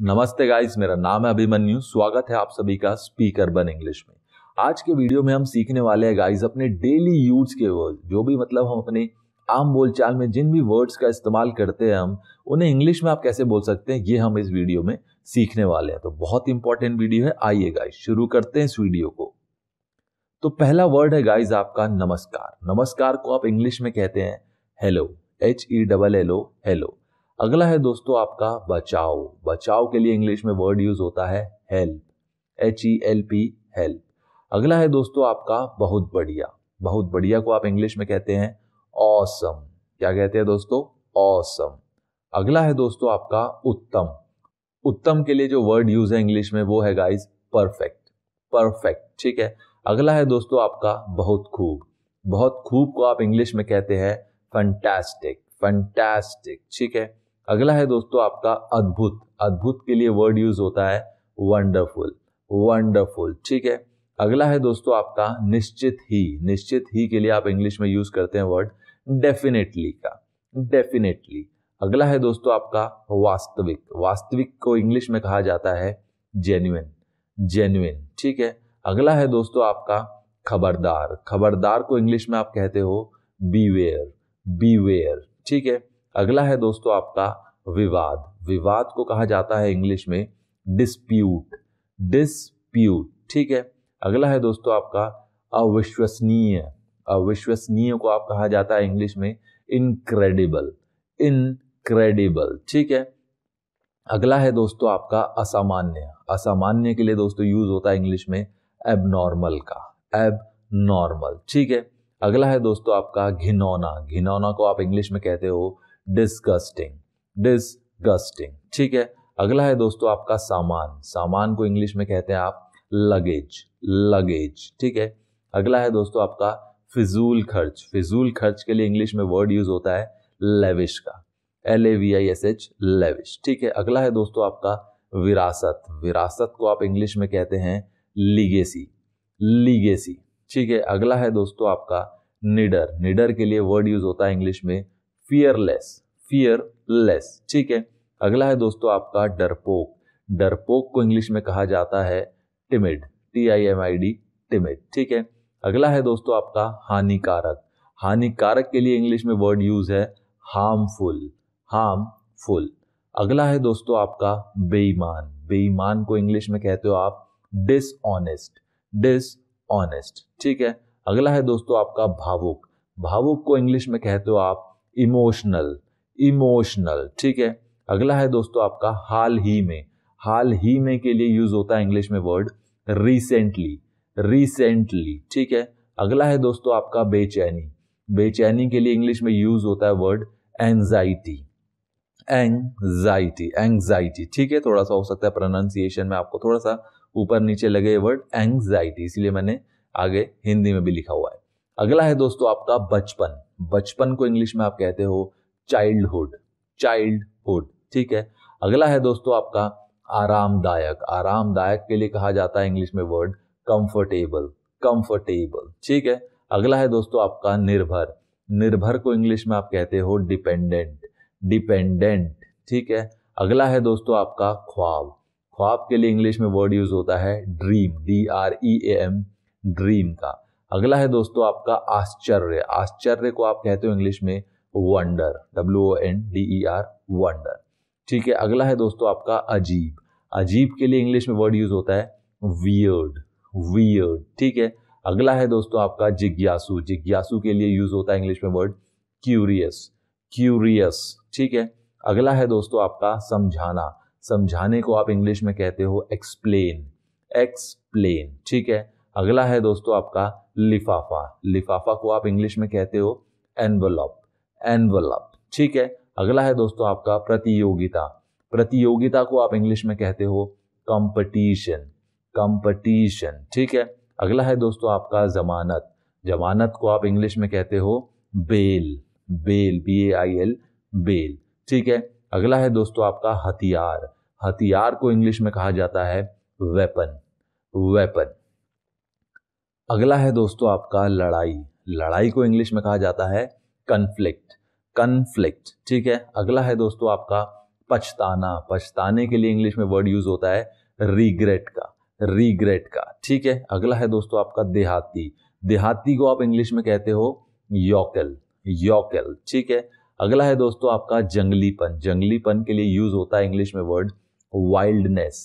नमस्ते गाइस मेरा नाम है अभिमन्यु स्वागत है आप सभी का स्पीकर बन इंग्लिश में आज के वीडियो में हम सीखने वाले हैं गाइस अपने डेली यूज के वर्ड जो भी मतलब हम अपने आम बोलचाल में जिन भी वर्ड्स का इस्तेमाल करते हैं हम उन्हें इंग्लिश में आप कैसे बोल सकते हैं ये हम इस वीडियो में सीखने वाले हैं तो बहुत इंपॉर्टेंट वीडियो है आइए गाइस शुरू करते हैं इस वीडियो को तो पहला वर्ड है गाइज आपका नमस्कार नमस्कार को आप इंग्लिश में कहते हैं hello H E double L O hello अगला है दोस्तों आपका बचाव बचाव के लिए इंग्लिश में वर्ड यूज होता है help H E L P help अगला है दोस्तों आपका बहुत बढ़िया बहुत बढ़िया को आप इंग्लिश में कहते हैं ऑसम क्या कहते हैं दोस्तों ऑसम अगला है दोस्तों आपका उत्तम उत्तम के लिए जो वर्ड यूज है इंग्लिश में वो है गाइज परफेक्ट परफेक्ट ठीक है अगला है दोस्तों आपका बहुत खूब बहुत खूब को आप इंग्लिश में कहते हैं फंटास्टिक फंटास्टिक ठीक है अगला है दोस्तों आपका अद्भुत अद्भुत के लिए वर्ड यूज होता है वंडरफुल वंडरफुल ठीक है अगला है दोस्तों आपका निश्चित ही निश्चित ही के लिए आप इंग्लिश में यूज करते हैं वर्ड डेफिनेटली का डेफिनेटली अगला है दोस्तों आपका वास्तविक वास्तविक को इंग्लिश में कहा जाता है जेन्युन जेन्युन ठीक है अगला है दोस्तों आपका खबरदार खबरदार को इंग्लिश में आप कहते हो बीवेयर बीवेयर ठीक है अगला है दोस्तों आपका विवाद विवाद को कहा जाता है इंग्लिश में डिस्प्यूट डिस्प्यूट ठीक है अगला है दोस्तों आपका अविश्वसनीय अविश्वसनीय को आप कहा जाता है इंग्लिश में इनक्रेडिबल इनक्रेडिबल ठीक है अगला है दोस्तों आपका असामान्य असामान्य के लिए दोस्तों यूज होता है इंग्लिश में एबनॉर्मल का एबनॉर्मल ठीक है अगला है दोस्तों आपका घिनौना घिनौना को आप इंग्लिश में कहते हो डिस्गस्टिंग डिस्गस्टिंग ठीक है अगला है दोस्तों आपका सामान सामान को इंग्लिश में कहते हैं आप लगेज लगेज ठीक है अगला है दोस्तों आपका फिजूल खर्च फिजूल खर्च के लिए इंग्लिश में वर्ड यूज होता है लेविश का L A V I S H lavish ठीक है अगला है दोस्तों आपका विरासत विरासत को आप इंग्लिश में कहते हैं लीगेसी लीगेसी ठीक है अगला है दोस्तों आपका निडर निडर के लिए वर्ड यूज होता है इंग्लिश में फियरलेस फियरलेस ठीक है अगला है दोस्तों आपका डरपोक डरपोक को इंग्लिश में कहा जाता है timid T I M I D timid ठीक है अगला है दोस्तों आपका हानिकारक हानिकारक के लिए इंग्लिश में वर्ड यूज है हार्मफुल हार्मफुल अगला है दोस्तों आपका बेईमान बेईमान को इंग्लिश में कहते हो आप डिसऑनेस्ट डिसऑनेस्ट ठीक है अगला है दोस्तों आपका भावुक भावुक को इंग्लिश में कहते हो आप इमोशनल इमोशनल ठीक है अगला है दोस्तों आपका हाल ही में हाल ही में के लिए यूज होता है इंग्लिश में वर्ड रिसेंटली रिसेंटली ठीक है अगला है दोस्तों आपका बेचैनी बेचैनी के लिए इंग्लिश में यूज होता है वर्ड एंजाइटी एंगजाइटी एंगजाइटी ठीक है थोड़ा सा हो सकता है प्रोनाउंसिएशन में आपको थोड़ा सा ऊपर नीचे लगे वर्ड एंगजाइटी इसलिए मैंने आगे हिंदी में भी लिखा हुआ है अगला है दोस्तों आपका बचपन बचपन को इंग्लिश में आप कहते हो चाइल्डहुड चाइल्डहुड ठीक है अगला है दोस्तों आपका आरामदायक आरामदायक के लिए कहा जाता है इंग्लिश में वर्ड कंफर्टेबल कंफर्टेबल ठीक है अगला है दोस्तों आपका निर्भर निर्भर को इंग्लिश में आप कहते हो डिपेंडेंट डिपेंडेंट ठीक है अगला है दोस्तों आपका ख्वाब ख्वाब के लिए इंग्लिश में वर्ड यूज होता है dream D R E A M dream का अगला है दोस्तों आपका आश्चर्य आश्चर्य को आप कहते हो इंग्लिश में wonder W O N D E R wonder ठीक है अगला है दोस्तों आपका अजीब अजीब के लिए इंग्लिश में वर्ड यूज होता है वियर्ड वियर्ड ठीक है अगला है दोस्तों आपका जिज्ञासु जिज्ञासु के लिए यूज होता है इंग्लिश में वर्ड क्यूरियस क्यूरियस ठीक है अगला है दोस्तों आपका समझाना समझाने को आप इंग्लिश में कहते हो एक्सप्लेन एक्सप्लेन ठीक है अगला है दोस्तों आपका लिफाफा लिफाफा को आप इंग्लिश में कहते हो एनवलप एनवलप ठीक है अगला है दोस्तों आपका प्रतियोगिता प्रतियोगिता को आप इंग्लिश में कहते हो कंपटीशन कंपटीशन ठीक है अगला है दोस्तों आपका जमानत जमानत को आप इंग्लिश में कहते हो bell bell B A I L bell ठीक है अगला है दोस्तों आपका हथियार हथियार को इंग्लिश में कहा जाता है वेपन वेपन अगला है दोस्तों आपका लड़ाई लड़ाई को इंग्लिश में कहा जाता है कन्फ्लिक्ट कन्फ्लिक्ट ठीक है अगला है दोस्तों आपका पछताना पछताने के लिए इंग्लिश में वर्ड यूज होता है रिग्रेट का रिग्रेट का ठीक है अगला है दोस्तों आपका देहाती देहाती को आप इंग्लिश में कहते हो योकल योकल ठीक है अगला है दोस्तों आपका जंगलीपन जंगलीपन के लिए यूज होता है इंग्लिश में वर्ड वाइल्डनेस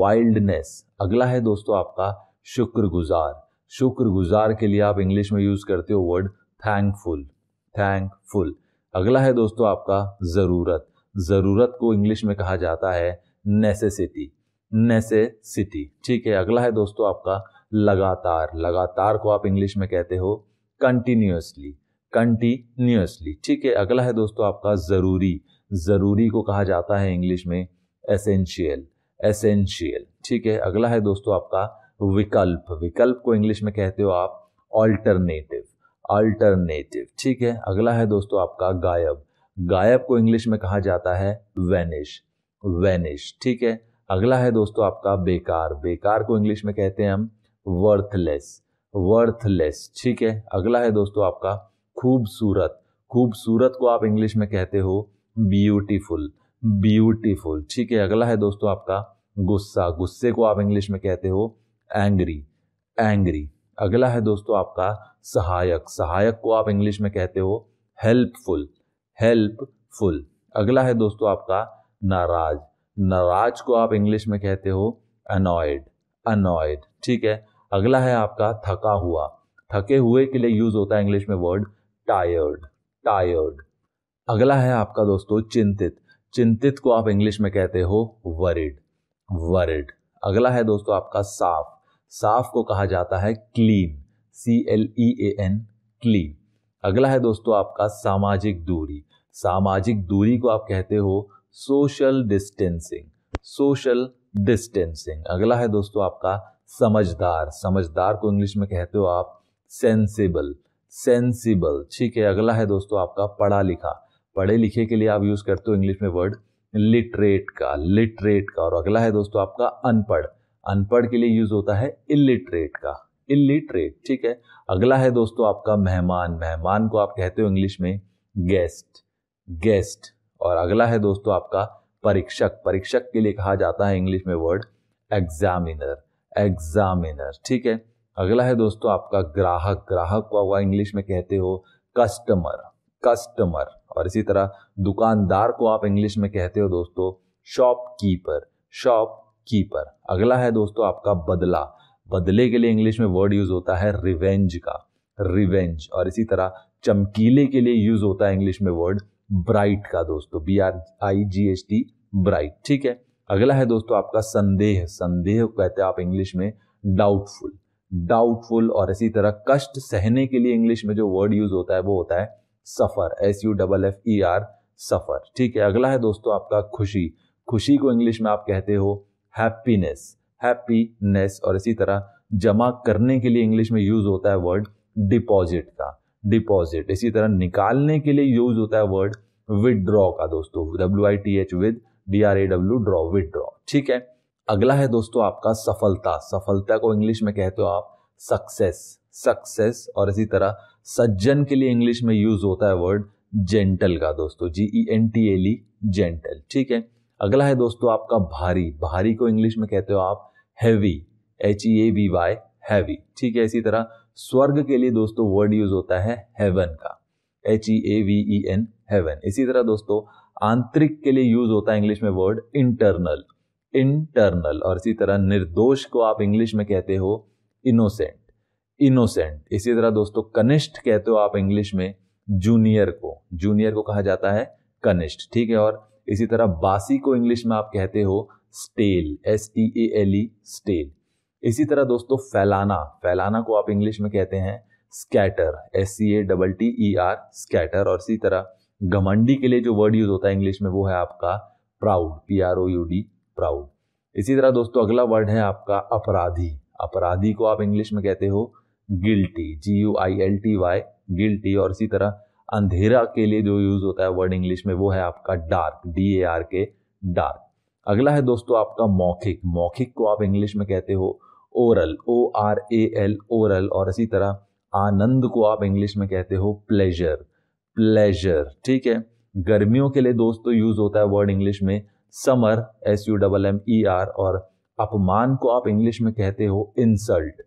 वाइल्डनेस अगला है दोस्तों आपका शुक्रगुजार शुक्रगुजार के लिए आप इंग्लिश में यूज करते हो वर्ड थैंकफुल थैंकफुल अगला है दोस्तों आपका ज़रूरत ज़रूरत को इंग्लिश में कहा जाता है नेसेसिटी नेसेसिटी ठीक है अगला है दोस्तों आपका लगातार लगातार को आप इंग्लिश में कहते हो कंटिन्यूसली कंटिन्यूसली ठीक है अगला है दोस्तों आपका ज़रूरी ज़रूरी को कहा जाता है इंग्लिश में एसेंशियल एसेंशियल ठीक है अगला है दोस्तों आपका विकल्प विकल्प को इंग्लिश में कहते हो आप ऑल्टरनेटिव अल्टरनेटिव ठीक है अगला है दोस्तों आपका गायब गायब को इंग्लिश में कहा जाता है वेनिश वेनिश ठीक है अगला है दोस्तों आपका बेकार बेकार को इंग्लिश में कहते हैं हम वर्थलेस वर्थलेस ठीक है अगला है दोस्तों आपका खूबसूरत खूबसूरत को आप इंग्लिश में कहते हो ब्यूटीफुल ब्यूटीफुल ठीक है अगला है दोस्तों आपका गुस्सा गुस्से को आप इंग्लिश में कहते हो एंग्री एंग्री अगला है दोस्तों आपका सहायक सहायक को आप इंग्लिश में कहते हो हेल्पफुल हेल्पफुल अगला है दोस्तों आपका नाराज नाराज को आप इंग्लिश में कहते हो अनॉयड अनॉयड ठीक है अगला है आपका थका हुआ थके हुए के लिए यूज होता है इंग्लिश में वर्ड टायर्ड टायर्ड अगला है आपका दोस्तों चिंतित चिंतित को आप इंग्लिश में कहते हो वरिड वरिड अगला है दोस्तों आपका साफ साफ को कहा जाता है clean C L E A N clean अगला है दोस्तों आपका सामाजिक दूरी सामाजिक दूरी को आप कहते हो सोशल डिस्टेंसिंग सोशल डिस्टेंसिंग अगला है दोस्तों आपका समझदार समझदार को इंग्लिश में कहते हो आप सेंसिबल सेंसिबल ठीक है अगला है दोस्तों आपका पढ़ा लिखा पढ़े लिखे के लिए आप यूज़ करते हो इंग्लिश में वर्ड लिटरेट का लिटरेट का और अगला है दोस्तों आपका अनपढ़ अनपढ़ के लिए यूज होता है इलिटरेट का इलिटरेट ठीक है अगला है दोस्तों आपका मेहमान मेहमान को आप कहते हो इंग्लिश में गेस्ट गेस्ट और अगला है दोस्तों आपका परीक्षक परीक्षक के लिए कहा जाता है इंग्लिश में वर्ड एग्जामिनर एग्जामिनर ठीक है अगला है दोस्तों आपका ग्राहक ग्राहक को आप इंग्लिश में कहते हो कस्टमर कस्टमर और इसी तरह दुकानदार को आप इंग्लिश में कहते हो दोस्तों शॉपकीपर शॉप कीपर अगला है दोस्तों आपका बदला बदले के लिए इंग्लिश में वर्ड यूज होता है रिवेंज का रिवेंज और इसी तरह चमकीले के लिए यूज होता है इंग्लिश में वर्ड ब्राइट का दोस्तों B R I G H T bright ठीक है अगला है दोस्तों आपका संदेह संदेह कहते हैं आप इंग्लिश में डाउटफुल डाउटफुल और इसी तरह कष्ट सहने के लिए इंग्लिश में जो वर्ड यूज होता है वो होता है suffer S U double F E R suffer ठीक है अगला है दोस्तों आपका खुशी खुशी को इंग्लिश में आप कहते हो हैप्पीनेस हैप्पीनेस और इसी तरह जमा करने के लिए इंग्लिश में यूज होता है वर्ड डिपॉजिट का डिपॉजिट इसी तरह निकालने के लिए यूज होता है वर्ड विदड्रॉ का दोस्तों W I T H with D R A W draw withdraw ठीक है अगला है दोस्तों आपका सफलता सफलता को इंग्लिश में कहते हो आप सक्सेस सक्सेस और इसी तरह सज्जन के लिए इंग्लिश में यूज होता है वर्ड जेंटल का दोस्तों G E N T L E gentle ठीक है अगला है दोस्तों आपका भारी भारी को इंग्लिश में कहते हो आप heavy H E A V Y heavy ठीक है इसी तरह स्वर्ग के लिए दोस्तों वर्ड यूज होता है हेवन का H E A V E N heaven इसी तरह दोस्तों आंतरिक के लिए यूज होता है इंग्लिश में वर्ड इंटरनल इंटरनल और इसी तरह निर्दोष को आप इंग्लिश में कहते हो इनोसेंट इनोसेंट इसी तरह दोस्तों कनिष्ठ कहते हो आप इंग्लिश में जूनियर को जूनियर को कहा जाता है कनिष्ठ ठीक है और इसी तरह बासी को इंग्लिश में आप कहते हो stale S T A L E stale इसी तरह दोस्तों फैलाना फैलाना को आप इंग्लिश में कहते हैं scatter S C A double T E R scatter और इसी तरह घमंडी के लिए जो वर्ड यूज होता है इंग्लिश में वो है आपका proud P R O U D proud इसी तरह दोस्तों अगला वर्ड है आपका अपराधी अपराधी को आप इंग्लिश में कहते हो guilty G U I L T Y guilty और इसी तरह अंधेरा के लिए जो यूज होता है वर्ड इंग्लिश में वो है आपका dark D A R K dark अगला है दोस्तों आपका मौखिक मौखिक को आप इंग्लिश में कहते हो oral O R A L oral और इसी तरह आनंद को आप इंग्लिश में कहते हो प्लेजर प्लेजर ठीक है गर्मियों के लिए दोस्तों यूज होता है वर्ड इंग्लिश में summer S U double M E R और अपमान को आप इंग्लिश में कहते हो insult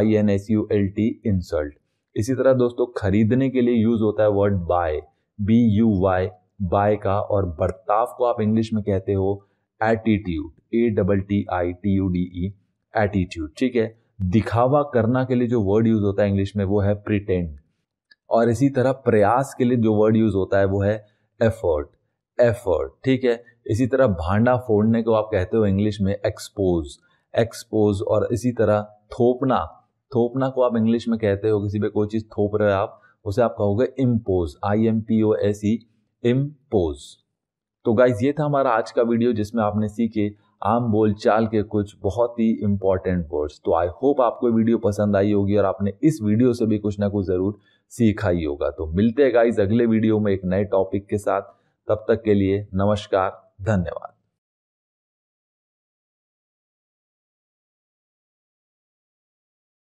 I N S U L T insult इसी तरह दोस्तों खरीदने के लिए यूज होता है word buy B U Y buy का और बर्ताव को आप इंग्लिश में कहते हो attitude A double T I T U D E attitude ठीक है दिखावा करना के लिए जो वर्ड यूज होता है इंग्लिश में वो है प्रिटेंड और इसी तरह प्रयास के लिए जो वर्ड यूज होता है वो है एफर्ट एफर्ट ठीक है इसी तरह भांडा फोड़ने को आप कहते हो इंग्लिश में एक्सपोज एक्सपोज और इसी तरह थोपना थोपना को आप इंग्लिश में कहते हो किसी पे कोई चीज़ थोप रहे हो आप उसे आप कहोगे impose I M P O S E impose तो गाइज ये था हमारा आज का वीडियो जिसमें आपने सीखे आम बोल चाल के कुछ बहुत ही इंपॉर्टेंट वर्ड्स तो आई होप आपको वीडियो पसंद आई होगी और आपने इस वीडियो से भी कुछ ना कुछ ज़रूर सीखा ही होगा तो मिलते हैं गाइज अगले वीडियो में एक नए टॉपिक के साथ तब तक के लिए नमस्कार धन्यवाद